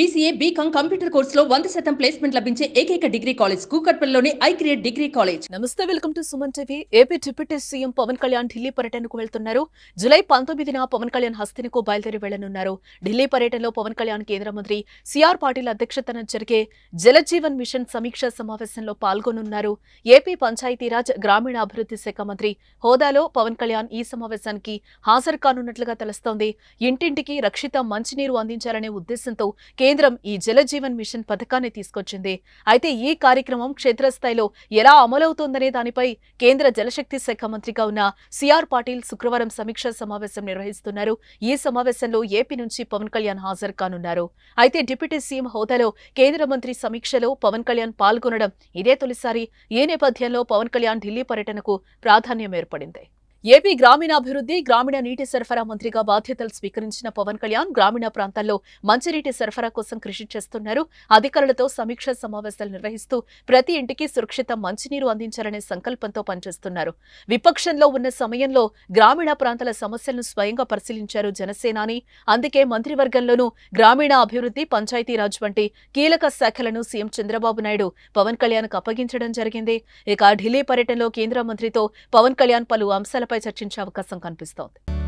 BCA BCom computer కోర్సులో వంద శాతం ప్లేస్మెంట్ లభించే ఏకైక డిగ్రీ కాలేజ్ కూకట్పల్లిలోని ఐ క్రియేట్ డిగ్రీ కాలేజ్ నమస్తే welcome to Suman TV AP deputy CM Pavan Kalyan Delhi పర్యటనకు వెళ్తున్నారు జూలై పంతొమ్మిదిన పవన్ కళ్యాణ్ హస్తినకు బయలుదేరి వెళ్లనున్నారు ఢిల్లీ పర్యటనలో పవన్ కళ్యాణ్ కేంద్ర మంత్రి సిఆర్ పాటిల్ అధ్యక్షతన జరిగే జలజీవన్ మిషన్ సమీక్ష సమావేశంలో పాల్గొనున్నారు ఏపీ పంచాయతీరాజ్ గ్రామీణాభివృద్ధి శాఖ మంత్రి హోదాలో పవన్ కళ్యాణ్ ఈ సమావేశానికి హాజరు కానున్నట్లుగా తెలుస్తోంది ఇంటింటికి రక్షిత మంచినీరు అందించాలనే ఉద్దేశంతో కేంద్ర కేంద్రం ఈ జలజీవన్ మిషన్ పథకాన్ని తీసుకొచ్చింది అయితే ఈ కార్యక్రమం క్షేత్రస్థాయిలో ఎలా అమలవుతోందనే దానిపై కేంద్ర జలశక్తి శాఖ మంత్రిగా ఉన్న సిఆర్ పాటిల్ శుక్రవారం సమీక్షా సమావేశం నిర్వహిస్తున్నారు ఈ సమావేశంలో ఏపీ నుంచి పవన్ కళ్యాణ్ హాజరు కానున్నారు అయితే డిప్యూటీ సీఎం హోదాలో కేంద్ర మంత్రి సమీక్షలో పవన్ కళ్యాణ్ పాల్గొనడం ఇదే తొలిసారి ఈ నేపథ్యంలో పవన్ కళ్యాణ్ ఢిల్లీ పర్యటనకు ప్రాధాన్యం ఏర్పడింది ఏపీ గ్రామీణాభివృద్ధి గ్రామీణ నీటి సరఫరా మంత్రిగా బాధ్యతలు స్వీకరించిన పవన్ కళ్యాణ్ గ్రామీణ ప్రాంతాల్లో మంచినీటి సరఫరా కోసం కృషి చేస్తున్నారు అధికారులతో సమీక్షా సమావేశాలు నిర్వహిస్తూ ప్రతి ఇంటికి సురక్షిత మంచినీరు అందించాలనే సంకల్పంతో పనిచేస్తున్నారు విపక్షంలో ఉన్న సమయంలో గ్రామీణ ప్రాంతాల సమస్యలను స్వయంగా పరిశీలించారు జనసేనాని అందుకే మంత్రివర్గంలోనూ గ్రామీణ అభివృద్ధి పంచాయతీరాజ్ వంటి కీలక శాఖలను సీఎం చంద్రబాబు నాయుడు పవన్ కళ్యాణ్కు అప్పగించడం జరిగింది ఇక ఢిల్లీ పర్యటనలో కేంద్ర మంత్రితో పవన్ కళ్యాణ్ పలు అంశాల అంశాలపై చర్చించే అవకాశం కనిపిస్తోంది